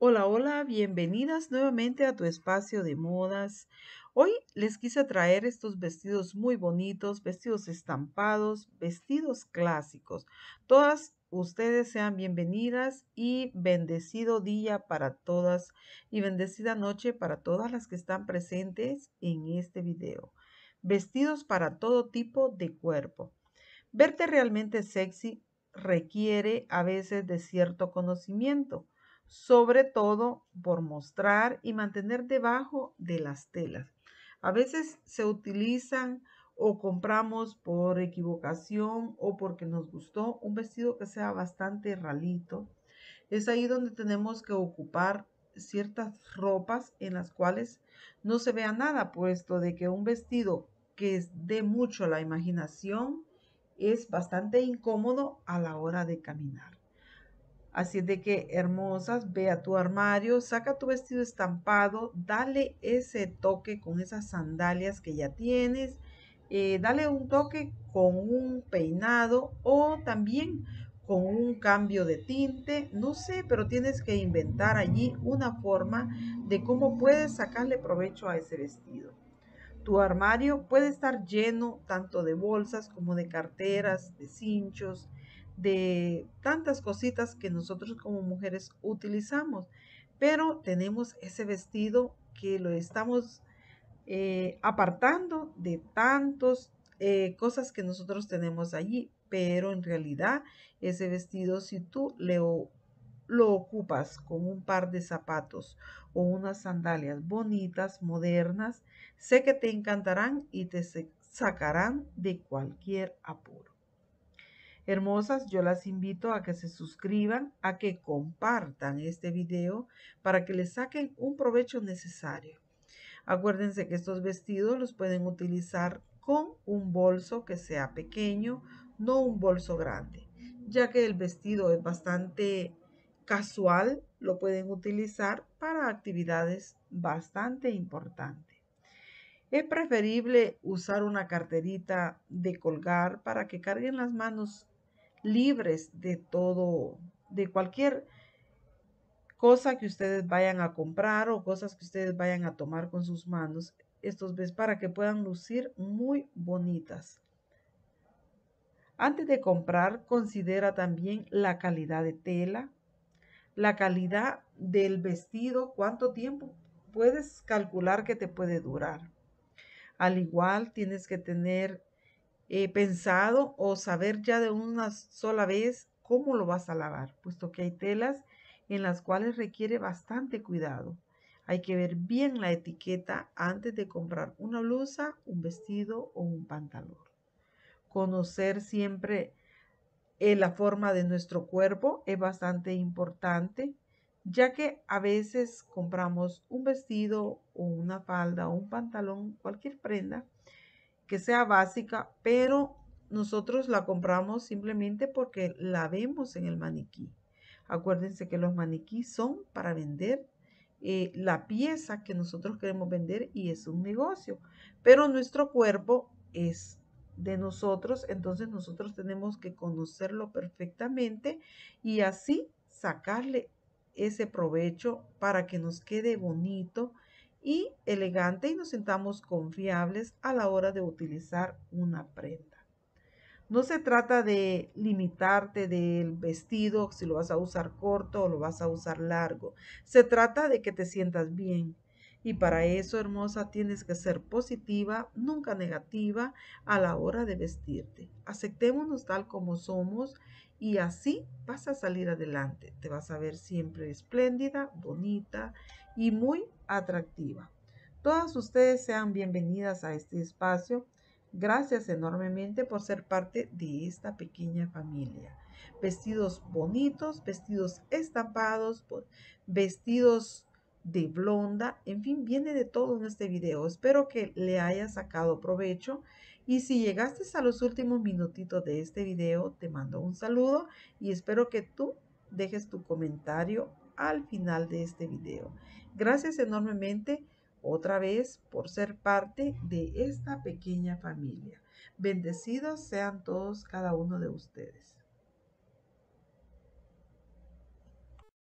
Hola, hola, bienvenidas nuevamente a tu espacio de modas. Hoy les quise traer estos vestidos muy bonitos, vestidos estampados, vestidos clásicos. Todas ustedes sean bienvenidas y bendecido día para todas y bendecida noche para todas las que están presentes en este video. Vestidos para todo tipo de cuerpo. Verte realmente sexy requiere a veces de cierto conocimiento sobre todo por mostrar y mantener debajo de las telas. A veces se utilizan o compramos por equivocación o porque nos gustó un vestido que sea bastante ralito. Es ahí donde tenemos que ocupar ciertas ropas en las cuales no se vea nada, puesto de que un vestido que es de mucho la imaginación es bastante incómodo a la hora de caminar. Así es de que, hermosas, ve a tu armario, saca tu vestido estampado, dale ese toque con esas sandalias que ya tienes, eh, dale un toque con un peinado o también con un cambio de tinte, no sé, pero tienes que inventar allí una forma de cómo puedes sacarle provecho a ese vestido. Tu armario puede estar lleno tanto de bolsas como de carteras, de cinchos, de tantas cositas que nosotros como mujeres utilizamos. Pero tenemos ese vestido que lo estamos eh, apartando de tantas eh, cosas que nosotros tenemos allí. Pero en realidad ese vestido, si tú le, lo ocupas con un par de zapatos o unas sandalias bonitas, modernas, sé que te encantarán y te sacarán de cualquier apuro. Hermosas, yo las invito a que se suscriban, a que compartan este video para que les saquen un provecho necesario. Acuérdense que estos vestidos los pueden utilizar con un bolso que sea pequeño, no un bolso grande. Ya que el vestido es bastante casual, lo pueden utilizar para actividades bastante importantes. Es preferible usar una carterita de colgar para que carguen las manos libres de todo, de cualquier cosa que ustedes vayan a comprar o cosas que ustedes vayan a tomar con sus manos. Estos ves para que puedan lucir muy bonitas. Antes de comprar, considera también la calidad de tela, la calidad del vestido, cuánto tiempo puedes calcular que te puede durar. Al igual, tienes que tener He pensado o saber ya de una sola vez cómo lo vas a lavar, puesto que hay telas en las cuales requiere bastante cuidado. Hay que ver bien la etiqueta antes de comprar una blusa, un vestido o un pantalón. Conocer siempre eh, la forma de nuestro cuerpo es bastante importante, ya que a veces compramos un vestido o una falda o un pantalón, cualquier prenda, que sea básica, pero nosotros la compramos simplemente porque la vemos en el maniquí. Acuérdense que los maniquíes son para vender eh, la pieza que nosotros queremos vender y es un negocio. Pero nuestro cuerpo es de nosotros, entonces nosotros tenemos que conocerlo perfectamente y así sacarle ese provecho para que nos quede bonito y elegante y nos sintamos confiables a la hora de utilizar una prenda. No se trata de limitarte del vestido, si lo vas a usar corto o lo vas a usar largo. Se trata de que te sientas bien, y para eso, hermosa, tienes que ser positiva, nunca negativa, a la hora de vestirte. Aceptémonos tal como somos y así vas a salir adelante. Te vas a ver siempre espléndida, bonita y muy atractiva. Todas ustedes sean bienvenidas a este espacio. Gracias enormemente por ser parte de esta pequeña familia. Vestidos bonitos, vestidos estampados, vestidos de blonda, en fin, viene de todo en este video. Espero que le haya sacado provecho y si llegaste a los últimos minutitos de este video, te mando un saludo y espero que tú dejes tu comentario al final de este video. Gracias enormemente otra vez por ser parte de esta pequeña familia. Bendecidos sean todos cada uno de ustedes.